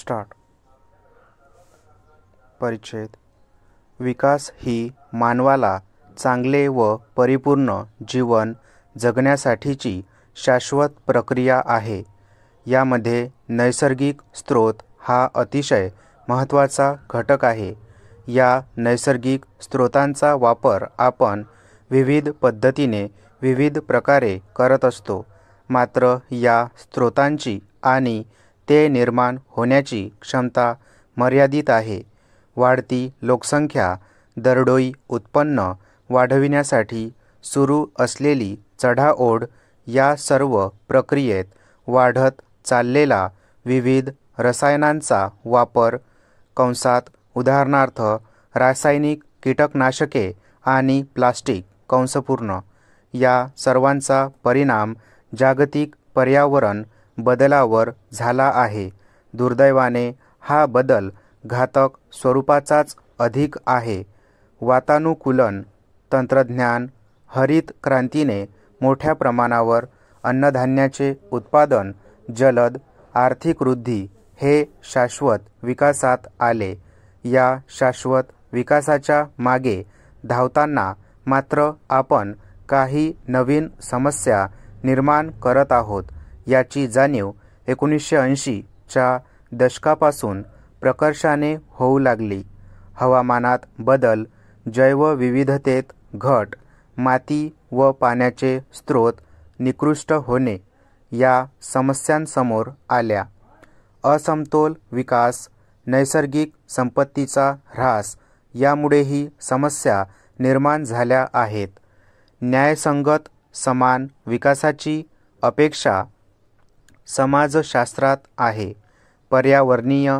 Start परिच्छेद विकास ही मानवाला चांगले व परिपूर्ण जीवन जगण्यासाठीची शाश्वत प्रक्रिया आहे यामध्ये नैसर्गिक स्त्रोत हा अतिशय महत्त्वाचा घटक आहे या नैसर्गिक स्रोतांचा वापर आपण विविध पद्धतीने विविध प्रकारे करत असतो मात्र या स्रोतांची आणि ते निर्माण होण्याची क्षमता मर्यादित आहे वाढती लोकसंख्या दरडोई उत्पन्न वाढविण्यासाठी सुरू असलेली चढाओढ या सर्व प्रक्रियेत वाढत चाललेला विविध रसायनांचा वापर कंसात उदाहरणार्थ रासायनिक कीटकनाशके आणि प्लास्टिक कंसपूर्ण या सर्वांचा परिणाम जागतिक पर्यावरण बदलावर झाला आहे दुर्दैवाने हा बदल घातक स्वरूपाचाच अधिक आहे वातानुकूलन तंत्रज्ञान हरित क्रांतीने मोठ्या प्रमाणावर अन्नधान्याचे उत्पादन जलद आर्थिक वृद्धी हे शाश्वत विकासात आले या शाश्वत विकासाच्या मागे धावताना मात्र आपण काही नवीन समस्या निर्माण करत आहोत याची जाणीव एकोणीसशे ऐंशीच्या दशकापासून प्रकर्षाने होऊ लागली हवामानात बदल जैवविविधतेत घट माती व पाण्याचे स्रोत निकृष्ट होणे या समस्यांसमोर आल्या असमतोल विकास नैसर्गिक संपत्तीचा ऱ्हास यामुळेही समस्या निर्माण झाल्या आहेत न्यायसंगत समान विकासाची अपेक्षा समाजशास्त्रात आहे. पर्यावरणीय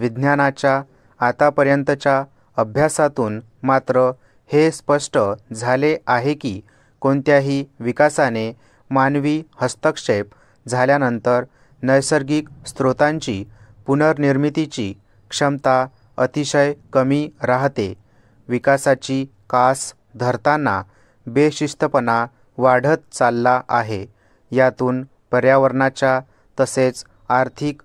विज्ञानाच्या आतापर्यंतच्या अभ्यासातून मात्र हे स्पष्ट झाले आहे की कोणत्याही विकासाने मानवी हस्तक्षेप झाल्यानंतर नैसर्गिक स्रोतांची पुनर्निर्मितीची क्षमता अतिशय कमी राहते. विकासाची कास धरताना बेशिस्तपणा वाढत चालला आहे. यातून पर्यावरणाच्या तसेच आर्थिक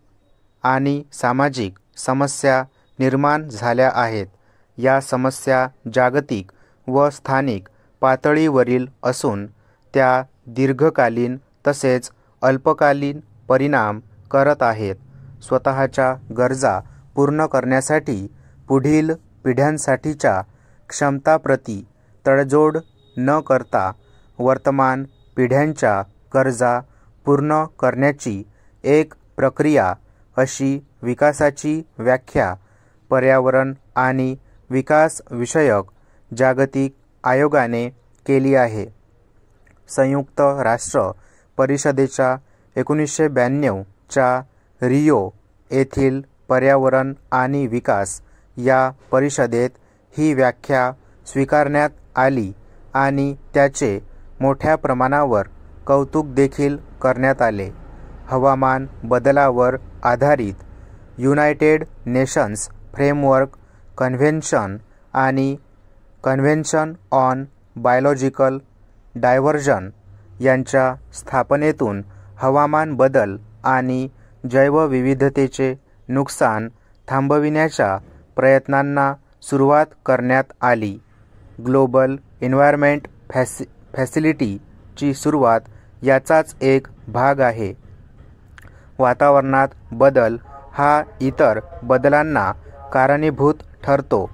आणि सामाजिक समस्या निर्माण झाल्या आहेत या समस्या जागतिक व स्थानिक पातळीवरील असून त्या दीर्घकालीन तसेच अल्पकालीन परिणाम करत आहेत स्वतःच्या गरजा पूर्ण करण्यासाठी पुढील पिढ्यांसाठीच्या क्षमताप्रती तडजोड न करता वर्तमान पिढ्यांच्या गरजा पूर्ण करण्याची एक प्रक्रिया अशी विकासाची व्याख्या पर्यावरण आणि विकासविषयक जागतिक आयोगाने केली आहे संयुक्त राष्ट्र परिषदेच्या एकोणीसशे ब्याण्णवच्या रिओ येथील पर्यावरण आणि विकास या परिषदेत ही व्याख्या स्वीकारण्यात आली आणि त्याचे मोठ्या प्रमाणावर कौतुकदेखील देखील करण्यात आले हवामान बदलावर आधारित युनायटेड नेशन्स फ्रेमवर्क कन्व्हेन्शन आणि कन्व्हेन्शन ऑन बायोलॉजिकल डायव्हर्जन यांच्या स्थापनेतून हवामान बदल आणि जैवविविधतेचे नुकसान थांबविण्याच्या प्रयत्नांना सुरुवात करण्यात आली ग्लोबल एन्व्हायरमेंट फॅसि फॅसिलिटीची सुरुवात याचाच एक भाग आहे वातावरणात बदल हा इतर बदलांना कारणीभूत ठरतो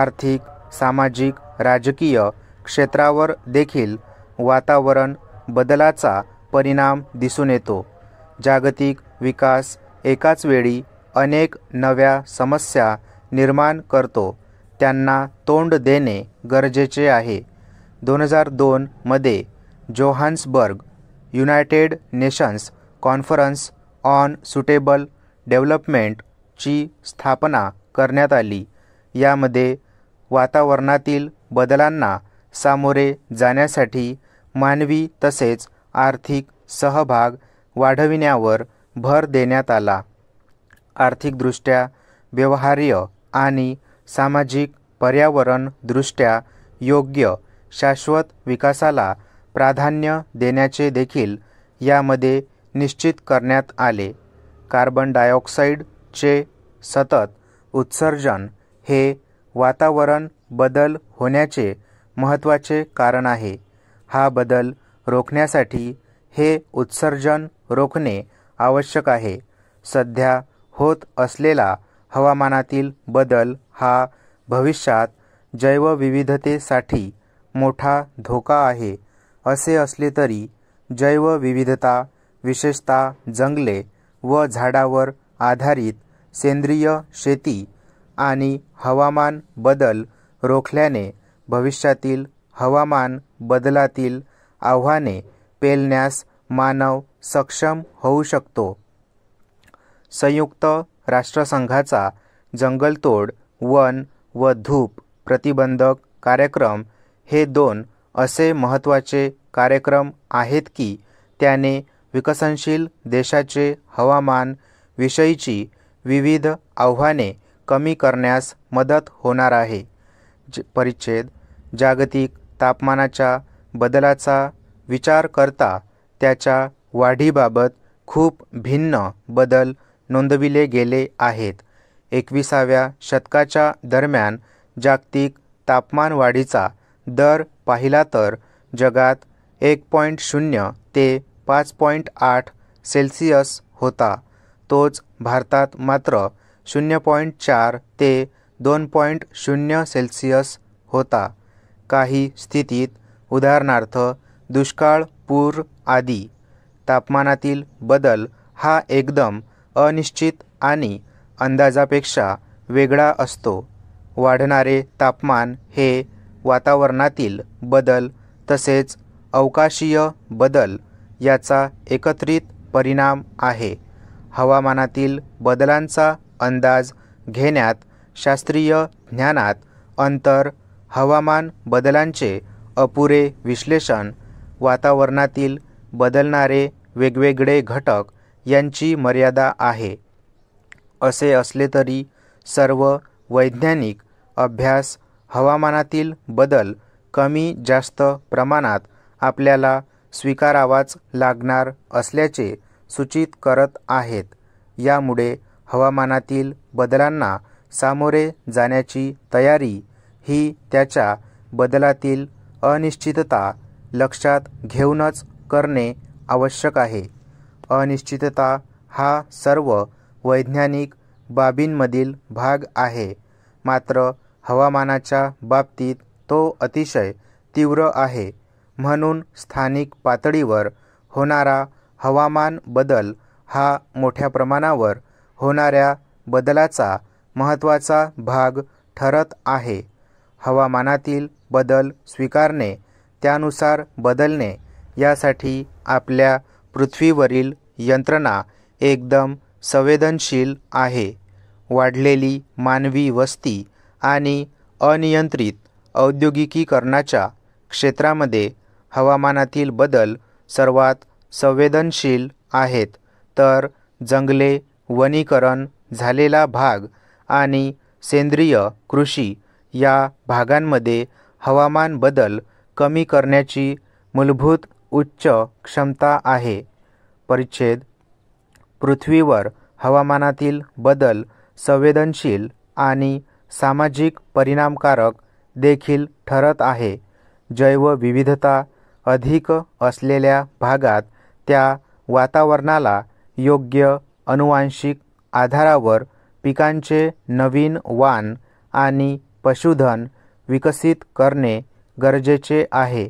आर्थिक सामाजिक राजकीय क्षेत्रावर देखील वातावरण बदलाचा परिणाम दिसून येतो जागतिक विकास एकाच वेळी अनेक नव्या समस्या निर्माण करतो त्यांना तोंड देणे गरजेचे आहे दोन हजार दोनमध्ये Johannesburg United Nations conference on suitable डेव्हलपमेंटची स्थापना करण्यात आली यामध्ये वातावरणातील बदलांना सामोरे जाण्यासाठी मानवी तसेच आर्थिक सहभाग वाढविण्यावर भर देण्यात आला आर्थिकदृष्ट्या व्यवहार्य आणि सामाजिक पर्यावरणदृष्ट्या योग्य शाश्वत विकासाला प्राधान्य देण्याचे देखील यामध्ये निश्चित करण्यात आले कार्बन डायऑक्साईडचे सतत उत्सर्जन हे वातावरण बदल होण्याचे महत्त्वाचे कारण आहे हा बदल रोखण्यासाठी हे उत्सर्जन रोखणे आवश्यक आहे सध्या होत असलेला हवामानातील बदल हा भविष्यात जैवविविधतेसाठी मोठा धोका आहे असे असले तरी जैवविविधता विशेषतः जंगले व झाडावर आधारित सेंद्रिय शेती आणि हवामान बदल रोखल्याने भविष्यातील हवामान बदलातील आव्हाने पेलण्यास मानव सक्षम होऊ शकतो संयुक्त राष्ट्रसंघाचा जंगलतोड वन व धूप प्रतिबंधक कार्यक्रम हे दोन असे महत्त्वाचे कार्यक्रम आहेत की त्याने विकसनशील देशाचे हवामान विषयीची विविध आव्हाने कमी करण्यास मदत होणार आहे ज परिच्छेद जागतिक तापमानाच्या बदलाचा विचार करता त्याच्या वाढीबाबत खूप भिन्न बदल नोंदविले गेले आहेत एकविसाव्या शतकाच्या दरम्यान जागतिक तापमानवाढीचा दर पाहिला तर जगात एक पॉईंट शून्य ते पाच पॉईंट आठ सेल्सिअस होता तोच भारतात मात्र शून्य पॉईंट चार ते दोन पॉईंट शून्य सेल्सिअस होता काही स्थितीत उदाहरणार्थ दुष्काळ पूर आदी तापमानातील बदल हा एकदम अनिश्चित आणि अंदाजापेक्षा वेगळा असतो वाढणारे तापमान हे वातावरणातील बदल तसेच अवकाशीय बदल याचा एकत्रित परिणाम आहे हवामानातील बदलांचा अंदाज घेण्यात शास्त्रीय ज्ञानात अंतर हवामान बदलांचे अपुरे विश्लेषण वातावरणातील बदलणारे वेगवेगळे घटक यांची मर्यादा आहे असे असले तरी सर्व वैज्ञानिक अभ्यास हवामानातील बदल कमी जास्त प्रमाणात आपल्याला स्वीकारावाच लागणार असल्याचे सूचित करत आहेत यामुळे हवामानातील बदलांना सामोरे जाण्याची तयारी ही त्याच्या बदलातील अनिश्चितता लक्षात घेऊनच करणे आवश्यक आहे अनिश्चितता हा सर्व वैज्ञानिक बाबींमधील भाग आहे मात्र हवामानाच्या बाबतीत तो अतिशय तीव्र आहे म्हणून स्थानिक पातळीवर होणारा हवामान बदल हा मोठ्या प्रमाणावर होणाऱ्या बदलाचा महत्त्वाचा भाग ठरत आहे हवामानातील बदल स्वीकारणे त्यानुसार बदलणे यासाठी आपल्या पृथ्वीवरील यंत्रणा एकदम संवेदनशील आहे वाढलेली मानवी वस्ती आणि अनियंत्रित औद्योगिकीकरणाच्या क्षेत्रामध्ये हवामानातील बदल सर्वात संवेदनशील आहेत तर जंगले वनीकरण झालेला भाग आणि सेंद्रिय कृषी या भागांमध्ये हवामान बदल कमी करण्याची मूलभूत उच्च क्षमता आहे परिच्छेद पृथ्वीवर हवामानातील बदल संवेदनशील आणि सामाजिक परिणामकारक देखील ठरत आहे जैवविविधता अधिक असलेल्या भागात त्या वातावरणाला योग्य अनुवांशिक आधारावर पिकांचे नवीन वाण आणि पशुधन विकसित करणे गरजेचे आहे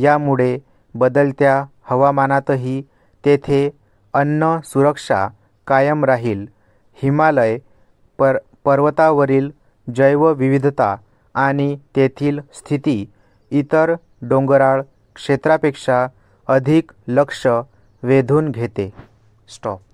यामुळे बदलत्या हवामानातही तेथे अन्न सुरक्षा कायम राहील हिमालय पर पर्वतावरील जैवविविधता आणि तेथील स्थिती इतर डोंगराळ क्षेत्रापेक्षा अधिक लक्ष वेधून घेते स्टॉप